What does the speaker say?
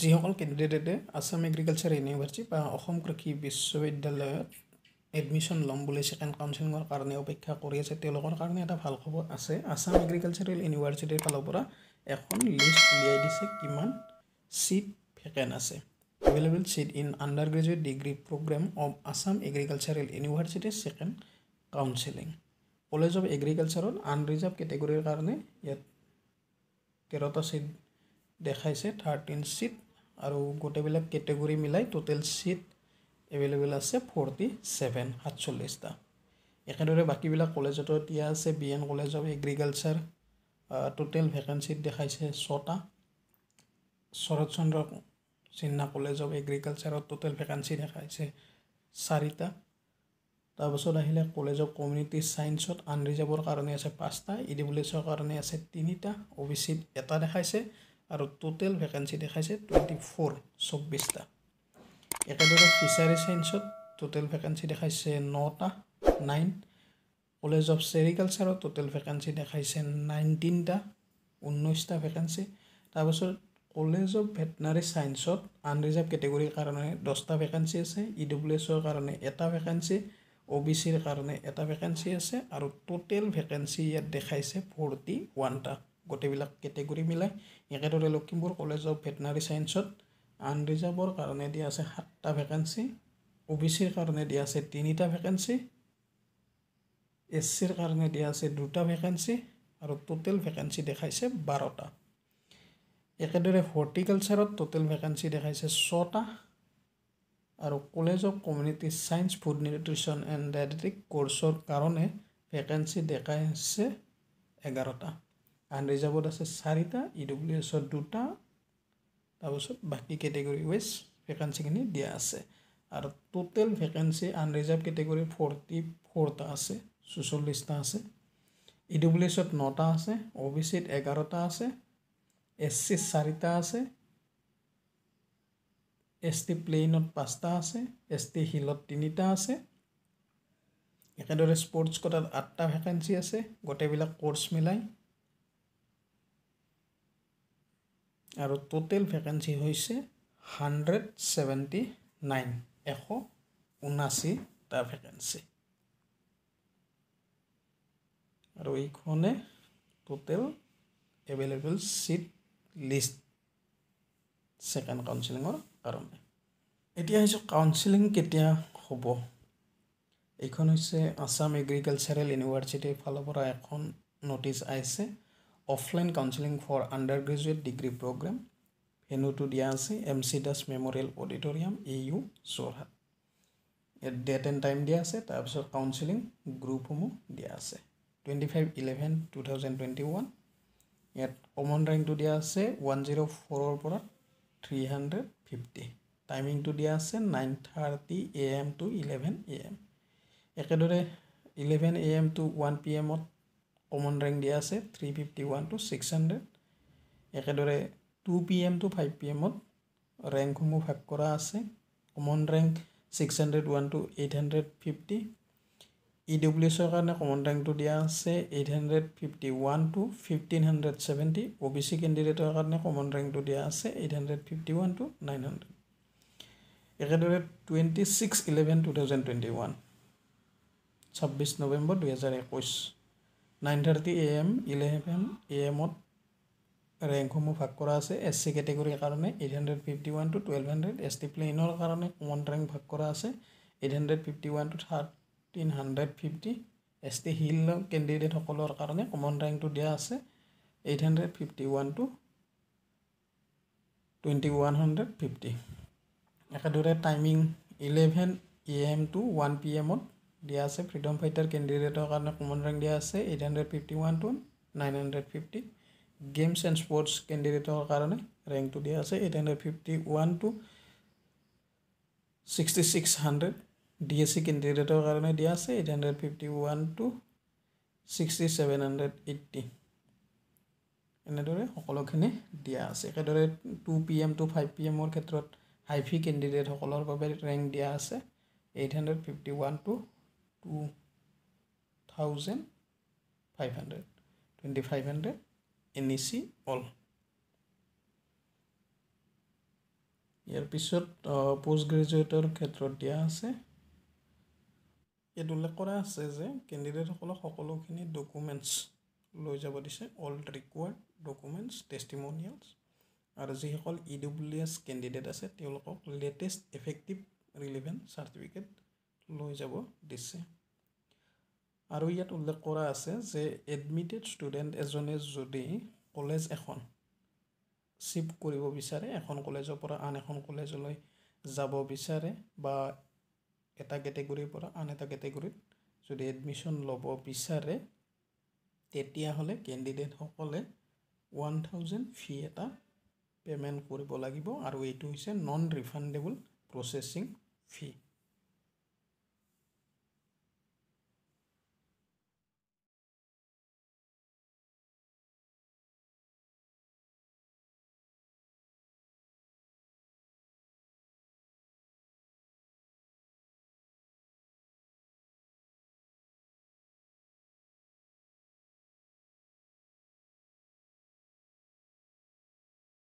যিসকল কেণ্ডিডেটে Assam agriculture university বা অসম কৃষি বিশ্ববিদ্যালয়ত এডমিশ্যন ল'ম বুলি ছেকেণ্ড কাউন্সেলিঙৰ কাৰণে অপেক্ষা কৰি আছে তেওঁলোকৰ কাৰণে এটা ভাল খবৰ আছে আছাম এগ্ৰিকালচাৰেল ইউনিভাৰ্চিটিৰ ফালৰ পৰা এখন লিষ্ট উলিয়াই দিছে কিমান ছিট ভেকেণ্ট আছে available seat in undergraduate degree programme of Assam agricultural university second counselling college of এগ্ৰিকালচাৰত আনৰিজাৰ্ভ কেটেগৰীৰ কাৰণে ইয়াত তেৰটা ছিট দেখাইছে থাৰ্টিন ছিট আৰু গোটেইবিলাক কেটেগৰি মিলাই টোটেল ছিট এভেইলেবল আছে ফৰ্টি ছেভেন সাতচল্লিছটা একেদৰে বাকীবিলাক কলেজতো এতিয়া আছে B N college of agriculture total ভেকেঞ্চিত দেখাইছে ছটা শৰৎ চন্দ্ৰ চিন্না কলেজ অফ এগ্ৰিকালচাৰত টোটেল ভেকেঞ্চি দেখাইছে চাৰিটা তাৰপাছত আহিলে কলেজ অফ কমিউনিটি চায়েন্সত আনৰিজাৰ্ভৰ কাৰণে আছে পাঁচটা ই ডিবুলেছৰ কাৰণে আছে তিনিটা অ' বি চিত এটা দেখাইছে আৰু টোটেল ভেকেঞ্চি দেখাইছে টুৱেণ্টি ফ'ৰ চৌব্বিছটা একেদৰে ফিচাৰী চাইন্সত টোটেল ভেকেঞ্চি দেখাইছে নটা নাইন কলেজ অফ ছেৰিকালচাৰত টোটেল ভেকেঞ্চি দেখাইছে নাইনটিনটা ঊনৈছটা ভেকেঞ্চি তাৰপাছত কলেজ অফ ভেটেনাৰী চায়েন্সত আনৰিজাৰ্ভ কেটেগৰীৰ কাৰণে দহটা ভেকেঞ্চি আছে ই ডব্লিউ এছৰ কাৰণে এটা ভেকেঞ্চি অ' বি চিৰ কাৰণে এটা ভেকেঞ্চি আছে আৰু টোটেল ভেকেঞ্চি ইয়াত দেখাইছে ফৰ্টি ওৱানটা গোটেইবিলাক কেটেগৰী মিলাই একেদৰে লখিমপুৰ কলেজ অফ ভেটেনাৰী চায়েন্সত আনৰিজাৰ্ভৰ কাৰণে দিয়া আছে সাতটা ভেকেঞ্চি অ' বি চিৰ কাৰণে দিয়া আছে তিনিটা ভেকেঞ্চি এছ চিৰ কাৰণে দিয়া আছে দুটা ভেকেঞ্চি আৰু টোটেল ভেকেঞ্চি দেখাইছে বাৰটা একেদৰে হৰ্টিকালচাৰত টোটেল ভেকেঞ্চি দেখাইছে ছটা আৰু college of community science food nutrition and dietetic কৰ্চৰ কাৰণে ভেকেঞ্চি দেখাইছে এঘাৰটা আনৰিজাৰ্ভত আছে চাৰিটা ই ডব্লিউ এছত দুটা তাৰপিছত বাকী কেটেগৰী ৱাইজ ভেকেঞ্চিখিনি দিয়া আছে আৰু total vacancy unreserved reserved category forty ফ'ৰটা আছে চৌচল্লিছটা আছে ই e ডব্লিউ এছত নটা আছে অ' বি চিত এঘাৰটা আছে এছ চিত চাৰিটা আছে এছ টি প্লেইনত পাঁচটা আছে এছ টি হিলত তিনিটা আছে একেদৰে স্পৰ্টছ কটাত আঠটা ভেকেঞ্চি আছে গোটেইবিলাক ক'ৰ্চ মিলাই আৰু টোটেল ভেকেঞ্চি হৈছে হাণ্ড্ৰেড ছেভেণ্টি নাইন এশ ঊনাশীটা ভেকেঞ্চি আৰু এইখনে total available seat list second কাউন্সিলিঙৰ কাৰণে এতিয়া আহিছোঁ কাউন্সিলিং কেতিয়া হ'ব এইখন হৈছে আছাম এগ্ৰিকালচাৰেল ইউনিভাৰ্চিটিৰ ফালৰ পৰা এখন নটিছ আহিছে offline counselling for undergraduate degree programme ভেনুটো দিয়া আছে M C Das memorial auditorium A U Jorhat ইয়াত ডেট এণ্ড টাইম দিয়া আছে তাৰপিছত কাউন্সেলিং গ্ৰুপসমূহ দিয়া আছে twenty five eleven two thousand twenty one ইয়াত কমন ৰেংকটো দিয়া আছে ওৱান জিৰ' ফ'ৰৰ পৰা থ্ৰী হাণ্ড্ৰেড ফিফটি টাইমিংটো দিয়া আছে nine thirty A M to eleven A M একেদৰে eleven A M to one P এমত কমন ৰেংক দিয়া আছে three fifty one to six hundred একেদৰে two P M to five P এমত ৰেংকসমূহ ভাগ কৰা আছে common rank six hundred one to eight hundred fifty E W এছৰ কাৰণে কমন ৰেংকটো দিয়া আছে eight hundred fifty one to fifteen hundred seventy O' B C কেণ্ডিডেটৰ কাৰণে কমন ৰেংকটো দিয়া আছে eight hundred fifty one to nine hundred একেদৰে twenty six eleven two thousand twenty one ছাব্বিছ নৱেম্বৰ দুহেজাৰ একৈছ nine thirty A M eleven M A এমত ৰেংকসমূহ ভাগ কৰা আছে এছ চি কেটেগৰীৰ কাৰণে eight hundred fifty one to twelve hundred S T প্লেইনৰ কাৰণে কমন ৰেংক ভাগ কৰা আছে eight hundred fifty one to thirteen hundred fifty S T hill কেণ্ডিডেটসকলৰ কাৰণে কমন ৰেংকটো দিয়া আছে eight hundred fifty one to twenty one hundred fifty একেদৰে timing eleven A M to one P এমত দিয়া আছে ফ্ৰীডম ফাইটাৰ কেণ্ডিডেটৰ কাৰণে কমন ৰেংক দিয়া আছে eight hundred fifty one to nine hundred fifty games and sports কেণ্ডিডেটৰ কাৰণে ৰেংকটো দিয়া আছে eight hundred fifty one to sixty six hundred D S C কেণ্ডিডেটৰ কাৰণে দিয়া আছে eight hundred fifty one to sixty seven hundred eighty এনেদৰে সকলোখিনি দিয়া আছে একেদৰে two P M to five P এমৰ ক্ষেত্ৰত হাইফি কেণ্ডিডেটসকলৰ বাবে ৰেংক দিয়া আছে eight hundred fifty one to two thousand five hundred twenty five hundred N E C all year পিছত পষ্ট গ্ৰেজুৱেটৰ ক্ষেত্ৰত দিয়া আছে ইয়াত উল্লেখ কৰা আছে যে কেণ্ডিডেটসকলক সকলোখিনি ডকুমেণ্টছ লৈ যাব দিছে অল্ড ৰিকুৱাৰ্ড ডকুমেণ্টছ টেষ্টিমনিয়েলছ আৰু যিসকল ই ডব্লিউ এছ কেণ্ডিডেট আছে তেওঁলোকক লেটেষ্ট এফেক্টিভ ৰিলিভেণ্ট চাৰ্টিফিকেট লৈ যাব দিছে আৰু ইয়াত উল্লেখ কৰা আছে যে এডমিটেড ষ্টুডেণ্ট এজনে যদি কলেজ এখন শ্বিফ্ট কৰিব বিচাৰে এখন কলেজৰ পৰা আন এখন কলেজলৈ যাব বিচাৰে বা এটা কেটেগৰীৰ পৰা আন এটা কেটেগৰীত যদি এডমিশ্যন ল'ব বিচাৰে তেতিয়াহ'লে কেণ্ডিডেটসকলে ওৱান থাউজেণ্ড ফি এটা পে'মেণ্ট কৰিব লাগিব আৰু এইটো হৈছে নন ৰিফাণ্ডেবল প্ৰচেছিং ফি